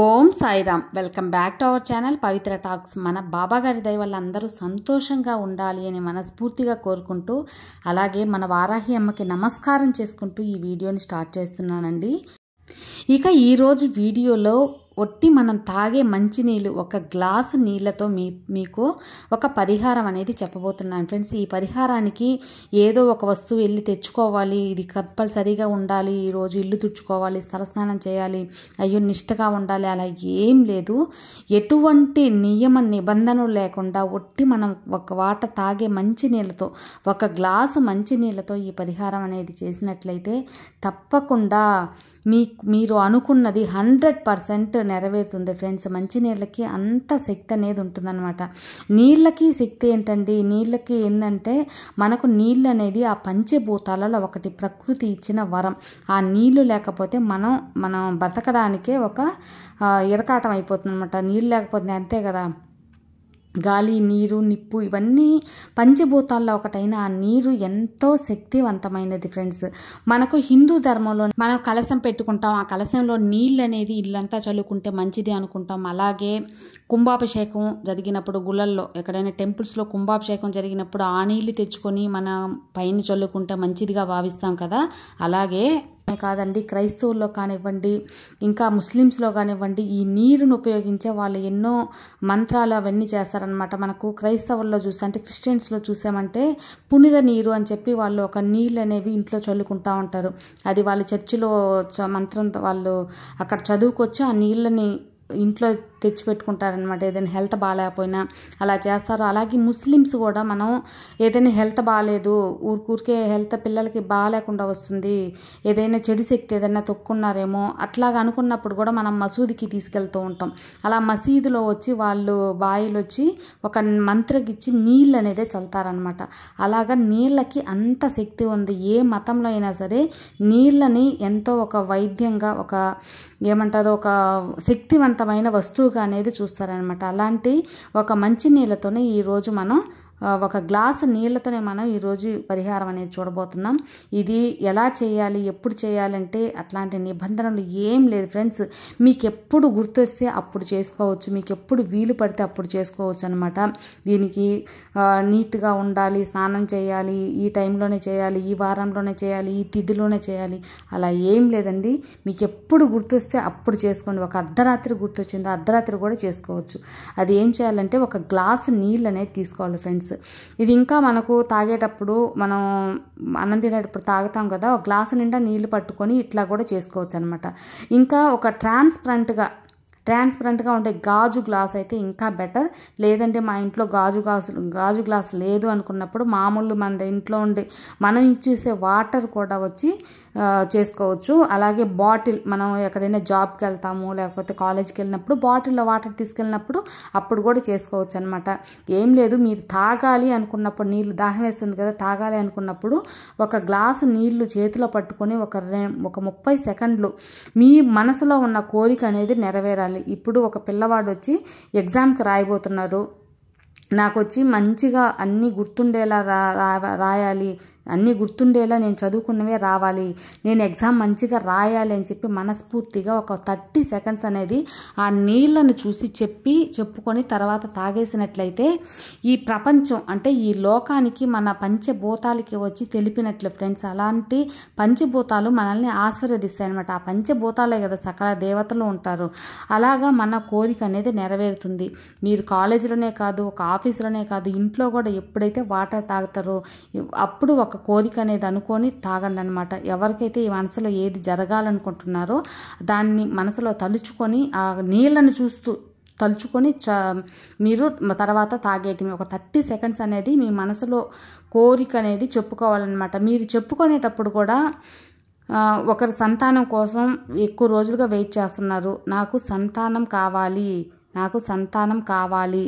Om Sairam welcome back to our channel Pavitra talks మన బాబాగారి దయ వల్ల అందరూ సంతోషంగా ఉండాలి అని మనస్ఫూర్తిగా కోరుకుంటూ అలాగే మన వారాహి అమ్మకి నమస్కారం చేసుకుంటూ ఈ వీడియోని స్టార్ట్ చేస్తున్నానండి ఇక ఈరోజు వీడియోలో ఒట్టి మనం తాగే మంచినీళ్ళు ఒక గ్లాసు నీళ్ళతో మీ మీకు ఒక పరిహారం అనేది చెప్పబోతున్నాను ఫ్రెండ్స్ ఈ పరిహారానికి ఏదో ఒక వస్తువు వెళ్ళి తెచ్చుకోవాలి ఇది కంపల్సరీగా ఉండాలి ఈరోజు ఇల్లు తుడుచుకోవాలి తలస్నానం చేయాలి అయ్యో నిష్టగా ఉండాలి అలా ఏం లేదు ఎటువంటి నియమ నిబంధనలు లేకుండా ఒట్టి మనం ఒక వాట తాగే మంచినీళ్ళతో ఒక గ్లాసు మంచినీళ్ళతో ఈ పరిహారం అనేది చేసినట్లయితే తప్పకుండా మీ మీరు అనుకున్నది హండ్రెడ్ పర్సెంట్ నెరవేరుతుంది ఫ్రెండ్స్ మంచి నీళ్ళకి అంత శక్తి అనేది ఉంటుందన్నమాట నీళ్ళకి శక్తి ఏంటండి నీళ్ళకి ఏంటంటే మనకు నీళ్ళు అనేది ఆ పంచభూతాలలో ఒకటి ప్రకృతి ఇచ్చిన వరం ఆ నీళ్లు లేకపోతే మనం మనం బ్రతకడానికే ఒక ఇరకాటం అయిపోతుంది అనమాట నీళ్ళు లేకపోతే అంతే కదా గాలి నీరు నిప్పు ఇవన్నీ పంచభూతాల్లో ఒకటైన ఆ నీరు ఎంతో శక్తివంతమైనది ఫ్రెండ్స్ మనకు హిందూ ధర్మంలో మనం కలసం పెట్టుకుంటాం ఆ కలసంలో నీళ్ళు అనేది ఇల్లంతా చల్లుకుంటే మంచిది అనుకుంటాం అలాగే కుంభాభిషేకం జరిగినప్పుడు గుళ్ళల్లో ఎక్కడైనా టెంపుల్స్లో కుంభాభిషేకం జరిగినప్పుడు ఆ నీళ్ళు తెచ్చుకొని మన పైన చల్లుకుంటే మంచిదిగా భావిస్తాం కదా అలాగే మాత్రమే కాదండి క్రైస్తవుల్లో కానివ్వండి ఇంకా ముస్లిమ్స్లో కానివ్వండి ఈ నీరును ఉపయోగించే వాళ్ళు ఎన్నో మంత్రాలు అవన్నీ చేస్తారనమాట మనకు క్రైస్తవుల్లో చూస్తే అంటే క్రిస్టియన్స్లో చూసామంటే పునిద నీరు అని చెప్పి వాళ్ళు ఒక నీళ్ళు అనేవి ఇంట్లో చల్లుకుంటూ ఉంటారు అది వాళ్ళు చర్చిలో మంత్రం వాళ్ళు అక్కడ చదువుకొచ్చి ఆ నీళ్ళని ఇంట్లో తెచ్చిపెట్టుకుంటారనమాట ఏదైనా హెల్త్ బాగాలేకపోయినా అలా చేస్తారు అలాగే ముస్లిమ్స్ కూడా మనం ఏదైనా హెల్త్ బాగాలేదు ఊరికూరికే హెల్త్ పిల్లలకి బాగాలేకుండా వస్తుంది ఏదైనా చెడు శక్తి ఏదైనా తొక్కున్నారేమో అట్లాగా అనుకున్నప్పుడు కూడా మనం మసూదికి తీసుకెళ్తూ ఉంటాం అలా మసీదులో వచ్చి వాళ్ళు బాయిలు వచ్చి ఒక మంత్రకిచ్చి నీళ్ళు అనేది చల్తారనమాట అలాగా నీళ్ళకి అంత శక్తి ఉంది ఏ మతంలో అయినా సరే నీళ్ళని ఎంతో ఒక వైద్యంగా ఒక ఏమంటారు ఒక శక్తివంతమైన వస్తువు అనేది చూస్తారనమాట అలాంటి ఒక మంచి నీళ్ళతోనే ఈరోజు మనం ఒక గ్లాసు నీళ్ళతోనే మనం ఈరోజు పరిహారం అనేది చూడబోతున్నాం ఇది ఎలా చేయాలి ఎప్పుడు చేయాలంటే అట్లాంటి నిబంధనలు ఏం లేదు ఫ్రెండ్స్ మీకు ఎప్పుడు గుర్తొస్తే అప్పుడు చేసుకోవచ్చు మీకు ఎప్పుడు వీలు పడితే అప్పుడు చేసుకోవచ్చు అనమాట దీనికి నీట్గా ఉండాలి స్నానం చేయాలి ఈ టైంలోనే చేయాలి ఈ వారంలోనే చేయాలి ఈ తిథిలోనే చేయాలి అలా ఏం లేదండి మీకు ఎప్పుడు గుర్తొస్తే అప్పుడు చేసుకోండి ఒక అర్ధరాత్రి గుర్తొచ్చిందో అర్ధరాత్రి కూడా చేసుకోవచ్చు అది ఏం చేయాలంటే ఒక గ్లాసు నీళ్ళు అనేది తీసుకోవాలి ఫ్రెండ్స్ డ్రింక్స్ ఇది ఇంకా మనకు తాగేటప్పుడు మనం అన్నం తినేటప్పుడు తాగుతాం కదా ఒక గ్లాసు నిండా నీళ్లు పట్టుకొని ఇట్లా కూడా చేసుకోవచ్చు అనమాట ఇంకా ఒక ట్రాన్స్పరెంట్గా ట్రాన్స్పరెంట్గా ఉండే గాజు గ్లాస్ అయితే ఇంకా బెటర్ లేదంటే మా ఇంట్లో గాజు గ్లాసు గాజు గ్లాస్ లేదు అనుకున్నప్పుడు మామూలు మన ఇంట్లో ఉండే మనం ఇచ్చేసే వాటర్ కూడా వచ్చి చేసుకోవచ్చు అలాగే బాటిల్ మనం ఎక్కడైనా జాబ్కి వెళ్తాము లేకపోతే కాలేజ్కి వెళ్ళినప్పుడు బాటిల్లో వాటర్ తీసుకెళ్ళినప్పుడు అప్పుడు కూడా చేసుకోవచ్చు అనమాట ఏం లేదు మీరు తాగాలి అనుకున్నప్పుడు నీళ్ళు దాహం వేస్తుంది కదా తాగాలి అనుకున్నప్పుడు ఒక గ్లాసు నీళ్లు చేతిలో పట్టుకొని ఒక ఒక ముప్పై సెకండ్లు మీ మనసులో ఉన్న కోరిక అనేది నెరవేరాలి చేయాలి ఇప్పుడు ఒక పిల్లవాడు వచ్చి ఎగ్జామ్కి రాయబోతున్నారు నాకు వచ్చి మంచిగా అన్నీ గుర్తుండేలా రా రాయాలి అన్నీ గుర్తుండేలా నేను చదువుకున్నవే రావాలి నేను ఎగ్జామ్ మంచిగా రాయాలి అని చెప్పి మనస్ఫూర్తిగా ఒక థర్టీ సెకండ్స్ అనేది ఆ నీళ్ళను చూసి చెప్పి చెప్పుకొని తర్వాత తాగేసినట్లయితే ఈ ప్రపంచం అంటే ఈ లోకానికి మన పంచభూతాలకి వచ్చి తెలిపినట్లు ఫ్రెండ్స్ అలాంటి పంచభూతాలు మనల్ని ఆశీర్వదిస్తాయి అనమాట ఆ పంచభూతాలే కదా సకల దేవతలు ఉంటారు అలాగా మన కోరిక అనేది నెరవేరుతుంది మీరు కాలేజీలోనే కాదు ఒక ఆఫీసులోనే కాదు ఇంట్లో కూడా ఎప్పుడైతే వాటర్ తాగుతారో అప్పుడు ఒక ఒక కోరిక అనేది అనుకొని తాగండి అనమాట ఎవరికైతే ఈ మనసులో ఏది జరగాలనుకుంటున్నారో దాన్ని మనసులో తలుచుకొని ఆ నీళ్ళని చూస్తూ తలుచుకొని చ మీరు తర్వాత తాగేటి ఒక థర్టీ సెకండ్స్ అనేది మీ మనసులో కోరిక అనేది చెప్పుకోవాలన్నమాట మీరు చెప్పుకునేటప్పుడు కూడా ఒకరి సంతానం కోసం ఎక్కువ రోజులుగా వెయిట్ చేస్తున్నారు నాకు సంతానం కావాలి నాకు సంతానం కావాలి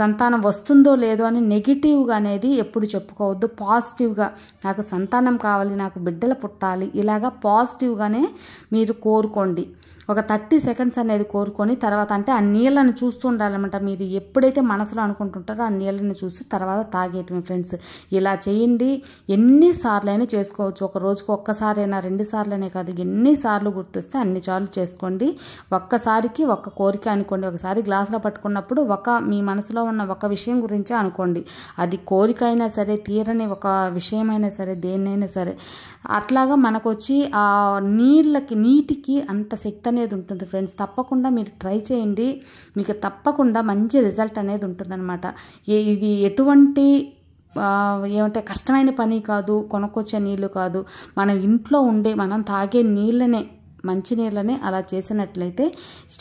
సంతానం వస్తుందో లేదో అని నెగిటివ్గా అనేది ఎప్పుడు చెప్పుకోవద్దు పాజిటివ్గా నాకు సంతానం కావాలి నాకు బిడ్డలు పుట్టాలి ఇలాగా పాజిటివ్గానే మీరు కోరుకోండి ఒక థర్టీ సెకండ్స్ అనేది కోరుకొని తర్వాత అంటే ఆ నీళ్ళని చూస్తూ ఉండాలన్నమాట మీరు ఎప్పుడైతే మనసులో అనుకుంటుంటారో ఆ నీళ్ళని చూస్తూ తర్వాత తాగేయటం ఫ్రెండ్స్ ఇలా చేయండి ఎన్నిసార్లైనా చేసుకోవచ్చు ఒక రోజుకు ఒక్కసారైనా రెండు అయినా కాదు ఎన్నిసార్లు గుర్తొస్తే అన్ని సార్లు చేసుకోండి ఒక్కసారికి ఒక్క కోరిక అనుకోండి ఒకసారి గ్లాసులో పట్టుకున్నప్పుడు ఒక మీ మనసులో ఉన్న ఒక విషయం గురించే అనుకోండి అది కోరిక అయినా సరే తీరని ఒక విషయమైనా సరే దేన్నైనా సరే అట్లాగా మనకు వచ్చి ఆ నీళ్ళకి నీటికి అంత శక్తి అనేది ఉంటుంది ఫ్రెండ్స్ తప్పకుండా మీరు ట్రై చేయండి మీకు తప్పకుండా మంచి రిజల్ట్ అనేది ఉంటుందన్నమాట ఇది ఎటువంటి ఏమంటే కష్టమైన పని కాదు కొనుక్కొచ్చే నీళ్ళు కాదు మనం ఇంట్లో ఉండే మనం తాగే నీళ్ళనే మంచినీళ్ళని అలా చేసినట్లయితే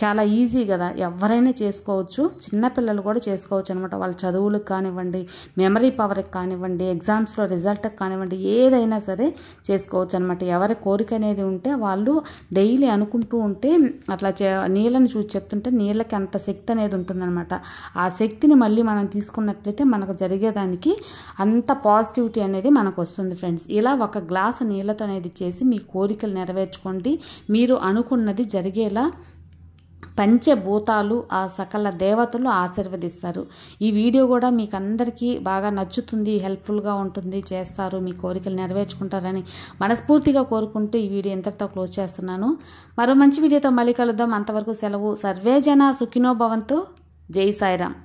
చాలా ఈజీ కదా ఎవరైనా చేసుకోవచ్చు చిన్నపిల్లలు కూడా చేసుకోవచ్చు అనమాట వాళ్ళ చదువులకు కానివ్వండి మెమరీ పవర్కి కానివ్వండి ఎగ్జామ్స్లో రిజల్ట్కి కానివ్వండి ఏదైనా సరే చేసుకోవచ్చు అనమాట ఎవరి కోరిక అనేది ఉంటే వాళ్ళు డైలీ అనుకుంటూ ఉంటే అట్లా చే నీళ్ళని చూసి చెప్తుంటే నీళ్ళకి అంత శక్తి అనేది ఉంటుందన్నమాట ఆ శక్తిని మళ్ళీ మనం తీసుకున్నట్లయితే మనకు జరిగేదానికి అంత పాజిటివిటీ అనేది మనకు వస్తుంది ఫ్రెండ్స్ ఇలా ఒక గ్లాస్ నీళ్ళతో అనేది చేసి మీ కోరికలు నెరవేర్చుకోండి మీరు అనుకున్నది జరిగేలా పంచభూతాలు ఆ సకల దేవతలు ఆశీర్వదిస్తారు ఈ వీడియో కూడా మీకు అందరికీ బాగా నచ్చుతుంది హెల్ప్ఫుల్గా ఉంటుంది చేస్తారు మీ కోరికలు నెరవేర్చుకుంటారని మనస్ఫూర్తిగా కోరుకుంటూ ఈ వీడియో ఇంతటితో క్లోజ్ చేస్తున్నాను మరో మంచి వీడియోతో మళ్ళీ కలుద్దాం అంతవరకు సెలవు సర్వే జన సుఖినో జై సాయిరామ్